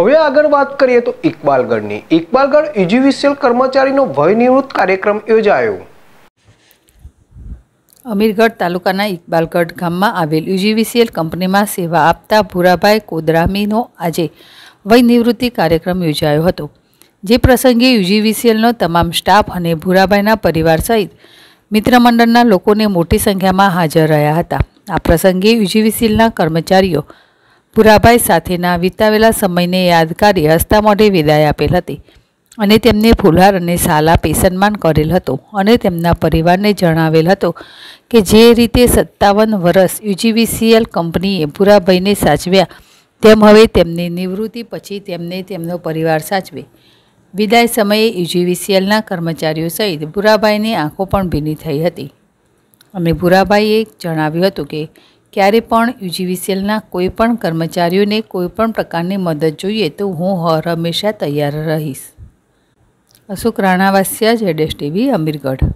હવે આગળ વાત કરીએ તો ઇકબાલગઢની ઇકબાલગઢ ઇજીવીસીએલ કર્મચારીનો ભયનિવૃત્ત કાર્યક્રમ યોજાયો અમીરગઢ તાલુકાના ઇકબાલગઢ ગામમાં આવેલ યુજીવીસીએલ કંપનીમાં સેવા આપતા ભૂરાભાઈ કોદરામીનો આજે વયનિવૃત્તિ કાર્યક્રમ યોજાયો હતો જે પ્રસંગે યુજીવીસીએલનો તમામ સ્ટાફ અને ભૂરાભાઈના પરિવાર સહિત મિત્રમંડળના લોકોને મોટી સંખ્યામાં હાજર રહ્યા હતા આ પ્રસંગે યુજીવીસીએલના કર્મચારીઓ ભૂરાભાઈ સાથેના વિતાવેલા સમયને યાદગારી કરી હસતા મોઢે વિદાય આપેલ હતી અને તેમને ફુલહાર અને શાલ આપી સન્માન કરેલ હતો અને તેમના પરિવારને જણાવેલ હતો કે જે રીતે સત્તાવન વર્ષ યુજીવીસીએલ કંપનીએ ભૂરાભાઈને સાચવ્યા તેમ હવે તેમની નિવૃત્તિ પછી તેમને તેમનો પરિવાર સાચવે વિદાય સમયે યુજીવીસીએલના કર્મચારીઓ સહિત ભૂરાભાઈની આંખો પણ ભીની થઈ હતી અને ભૂરાભાઈએ જણાવ્યું હતું કે ક્યારે પણ યુજીવીસીએલના કોઈપણ કર્મચારીઓને કોઈપણ પ્રકારની મદદ જોઈએ તો હું હર હંમેશા તૈયાર રહીશ અશોક રાણાવાસિયા જેડેશ ટીવી અમીરગઢ